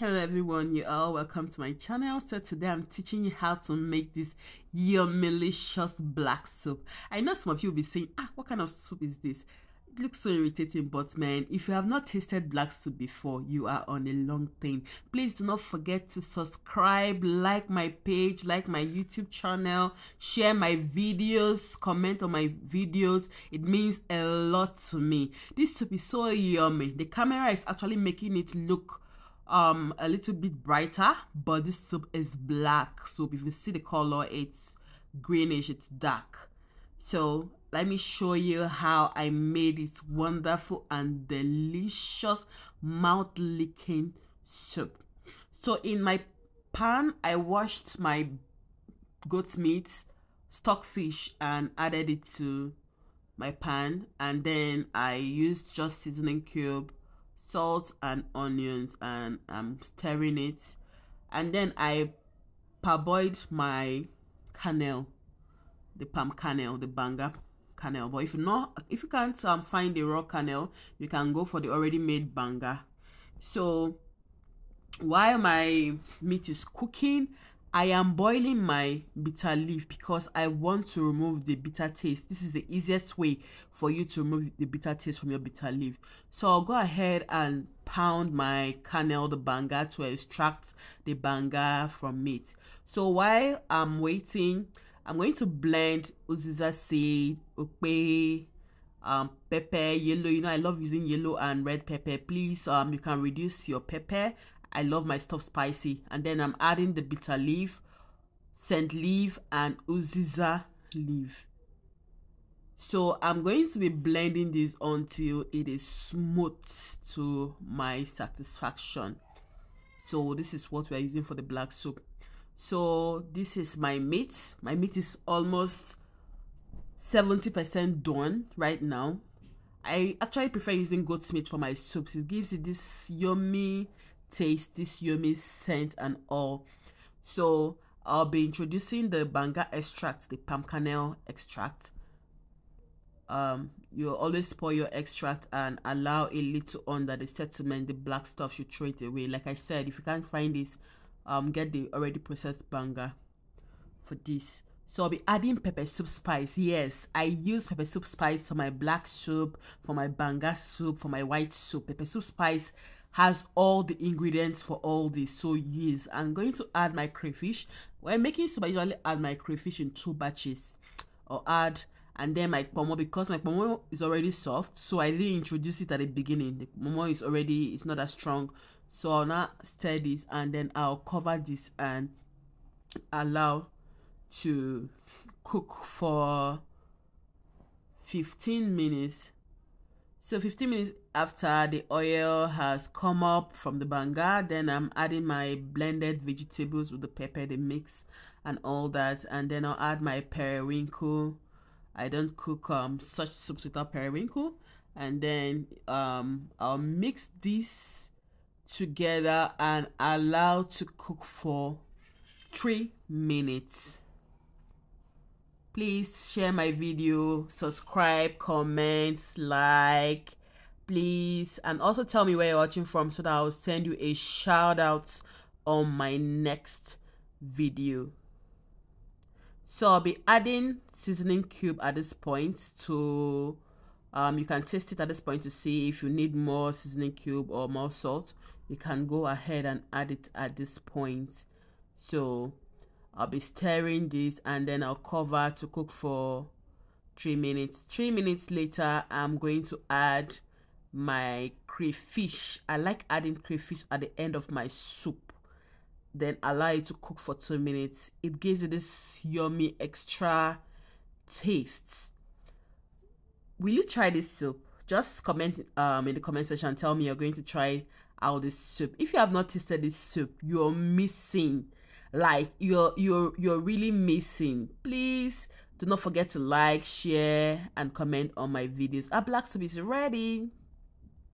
hello everyone you all welcome to my channel so today i'm teaching you how to make this your malicious black soup i know some of you will be saying ah what kind of soup is this it looks so irritating but man if you have not tasted black soup before you are on a long thing please do not forget to subscribe like my page like my youtube channel share my videos comment on my videos it means a lot to me this soup is so yummy the camera is actually making it look um a little bit brighter but this soap is black soup. if you see the color it's greenish it's dark so let me show you how i made this wonderful and delicious mouth licking soup so in my pan i washed my goat meat stockfish and added it to my pan and then i used just seasoning cube salt and onions and I'm um, stirring it and then I parboiled my cannel the palm cannel the banga cannel but if you not if you can't um, find the raw cannel you can go for the already made banga so while my meat is cooking I am boiling my bitter leaf because I want to remove the bitter taste. This is the easiest way for you to remove the bitter taste from your bitter leaf. So I'll go ahead and pound my kernel, the banga, to extract the banga from it. So while I'm waiting, I'm going to blend uziza seed, okpe, um, pepper, yellow. You know, I love using yellow and red pepper. Please, um, you can reduce your pepper I love my stuff spicy. And then I'm adding the bitter leaf, scent leaf, and uziza leaf. So I'm going to be blending this until it is smooth to my satisfaction. So this is what we are using for the black soup. So this is my meat. My meat is almost 70% done right now. I actually prefer using goat's meat for my soups. It gives it this yummy taste, this yummy scent and all. So I'll be introducing the banga extract, the palm extract. Um, you always pour your extract and allow a little under the settlement, the black stuff you throw it away. Like I said, if you can't find this, um, get the already processed banga for this. So I'll be adding pepper soup spice. Yes, I use pepper soup spice for my black soup, for my banga soup, for my white soup. Pepper soup spice has all the ingredients for all this so yes i'm going to add my crayfish when making soup i usually add my crayfish in two batches or add and then my pomo because my pomo is already soft so i didn't introduce it at the beginning the pomo is already it's not as strong so i'll now stir this and then i'll cover this and allow to cook for 15 minutes so 15 minutes after the oil has come up from the banga, then I'm adding my blended vegetables with the pepper, the mix and all that. And then I'll add my periwinkle. I don't cook um, such soups without periwinkle. And then um, I'll mix this together and allow to cook for three minutes please share my video subscribe comment, like please and also tell me where you're watching from so that i'll send you a shout out on my next video so i'll be adding seasoning cube at this point to um, you can taste it at this point to see if you need more seasoning cube or more salt you can go ahead and add it at this point so I'll be stirring this and then I'll cover to cook for three minutes. Three minutes later, I'm going to add my crayfish. I like adding crayfish at the end of my soup. Then allow it to cook for two minutes. It gives you this yummy extra taste. Will you try this soup? Just comment um, in the comment section. Tell me you're going to try out this soup. If you have not tasted this soup, you're missing like you're you're you're really missing please do not forget to like share and comment on my videos our black is ready